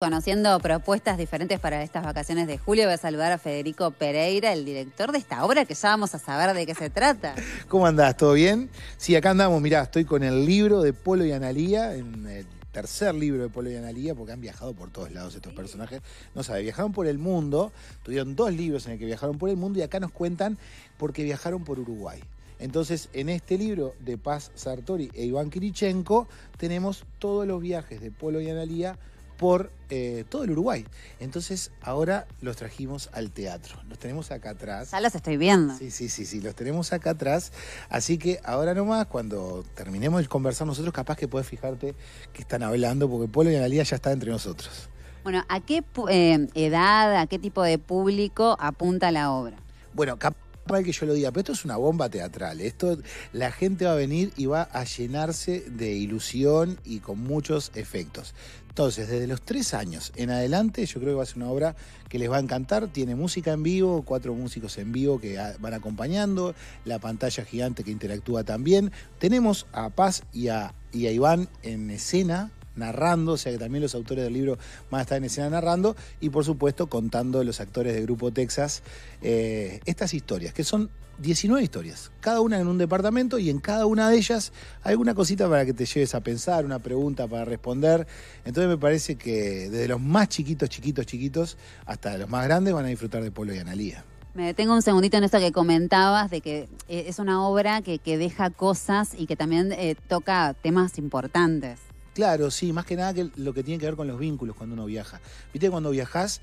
Conociendo propuestas diferentes para estas vacaciones de julio, voy a saludar a Federico Pereira, el director de esta obra, que ya vamos a saber de qué se trata. ¿Cómo andás? ¿Todo bien? Sí, acá andamos, mirá, estoy con el libro de Polo y Analía, en el tercer libro de Polo y Analía, porque han viajado por todos lados estos personajes. No sabe, viajaron por el mundo, tuvieron dos libros en el que viajaron por el mundo y acá nos cuentan por qué viajaron por Uruguay. Entonces, en este libro de Paz Sartori e Iván Kirichenko, tenemos todos los viajes de Polo y Analía por eh, todo el Uruguay. Entonces ahora los trajimos al teatro. Los tenemos acá atrás. Ya los estoy viendo. Sí, sí, sí, sí, los tenemos acá atrás. Así que ahora nomás, cuando terminemos de conversar nosotros, capaz que puedes fijarte que están hablando, porque Polo y Analía ya están entre nosotros. Bueno, ¿a qué eh, edad, a qué tipo de público apunta la obra? Bueno, capaz el que yo lo diga, pero esto es una bomba teatral. Esto, la gente va a venir y va a llenarse de ilusión y con muchos efectos. Entonces, desde los tres años en adelante, yo creo que va a ser una obra que les va a encantar. Tiene música en vivo, cuatro músicos en vivo que van acompañando, la pantalla gigante que interactúa también. Tenemos a Paz y y a Iván en escena narrando, o sea que también los autores del libro van a estar en escena narrando, y por supuesto contando los actores de Grupo Texas eh, estas historias, que son 19 historias, cada una en un departamento y en cada una de ellas hay alguna cosita para que te lleves a pensar, una pregunta para responder. Entonces me parece que desde los más chiquitos, chiquitos, chiquitos, hasta los más grandes van a disfrutar de Polo y Analía. Me detengo un segundito en esto que comentabas, de que eh, es una obra que, deja cosas y que también eh, toca temas importantes. Claro, sí, más que nada que lo que tiene que ver con los vínculos cuando uno viaja. Viste, cuando viajas,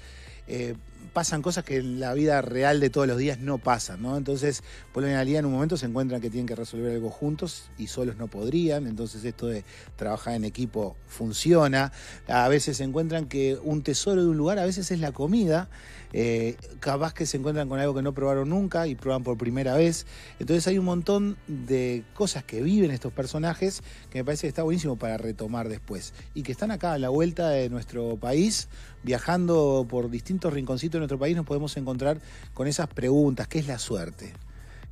eh, pasan cosas que en la vida real de todos los días no pasan, ¿no? Entonces, Polonia y Alía en un momento se encuentran que tienen que resolver algo juntos y solos no podrían, entonces esto de trabajar en equipo funciona. A veces se encuentran que un tesoro de un lugar a veces es la comida, eh, capaz que se encuentran con algo que no probaron nunca y prueban por primera vez. Entonces hay un montón de cosas que viven estos personajes que me parece que está buenísimo para retomar después y que están acá a la vuelta de nuestro país, viajando por distintos rinconcitos nuestro país nos podemos encontrar con esas preguntas, ¿qué es la suerte?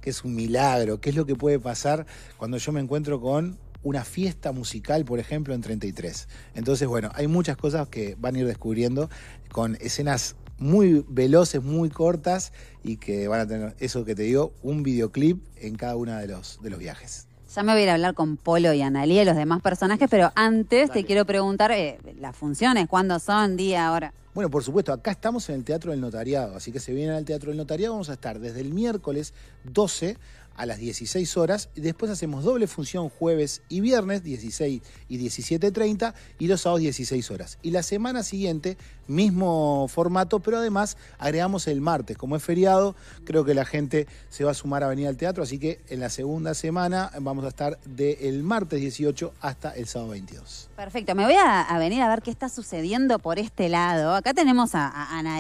¿Qué es un milagro? ¿Qué es lo que puede pasar cuando yo me encuentro con una fiesta musical, por ejemplo, en 33? Entonces, bueno, hay muchas cosas que van a ir descubriendo con escenas muy veloces, muy cortas y que van a tener eso que te digo, un videoclip en cada uno de los, de los viajes. Ya me voy a ir a hablar con Polo y Analía y los demás personajes, pero antes te quiero preguntar eh, las funciones, cuándo son, día, hora. Bueno, por supuesto, acá estamos en el Teatro del Notariado, así que se vienen al Teatro del Notariado, vamos a estar desde el miércoles 12 a las 16 horas. Y después hacemos doble función jueves y viernes, 16 y 17.30, y los sábados 16 horas. Y la semana siguiente, mismo formato, pero además agregamos el martes. Como es feriado, creo que la gente se va a sumar a venir al teatro, así que en la segunda semana vamos a estar del martes 18 hasta el sábado 22. Perfecto, me voy a, venir a ver qué está sucediendo por este lado. Acá tenemos a, Analia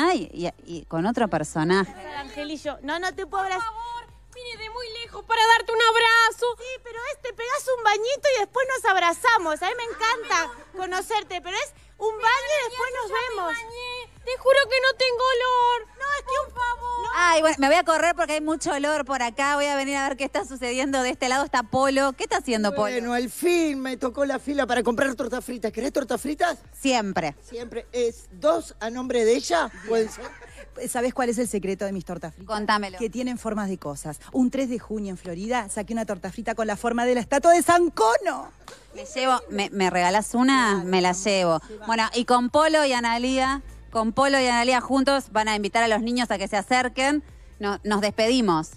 Analía y, con otro personaje. Angelillo, no, no te puedo de muy lejos para darte un abrazo. Sí, pero este te pegas un bañito y después nos abrazamos. A mí me ah, encanta conocerte, pero es un baño y después nos vemos. Te juro que no tengo olor. No, es que un favor. Ay, bueno, me voy a correr porque hay mucho olor por acá. Voy a venir a ver qué está sucediendo. De este lado está Polo. ¿Qué está haciendo Polo? Bueno, al fin me tocó la fila para comprar tortas fritas. ¿Querés tortas fritas? Siempre. Siempre. ¿Es dos a nombre de ella? Pueden ¿Sabes cuál es el secreto de mis tortas fritas? Contámelo. Que tienen formas de cosas. Un 3 de junio en Florida saqué una torta frita con la forma de la estatua de San Cono. Me llevo, me, me regalas una, me la llevo. Bueno, y con Polo y Analía, con Polo y Analía juntos van a invitar a los niños a que se acerquen. nos despedimos.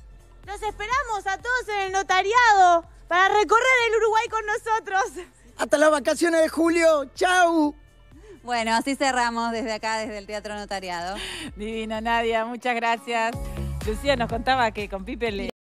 Nos esperamos a todos en el notariado para recorrer el Uruguay con nosotros. Hasta las vacaciones de julio. ¡Chao! Bueno, así cerramos desde acá, desde el Teatro Notariado. Divino, Nadia, muchas gracias. Lucía nos contaba que con Pipe le...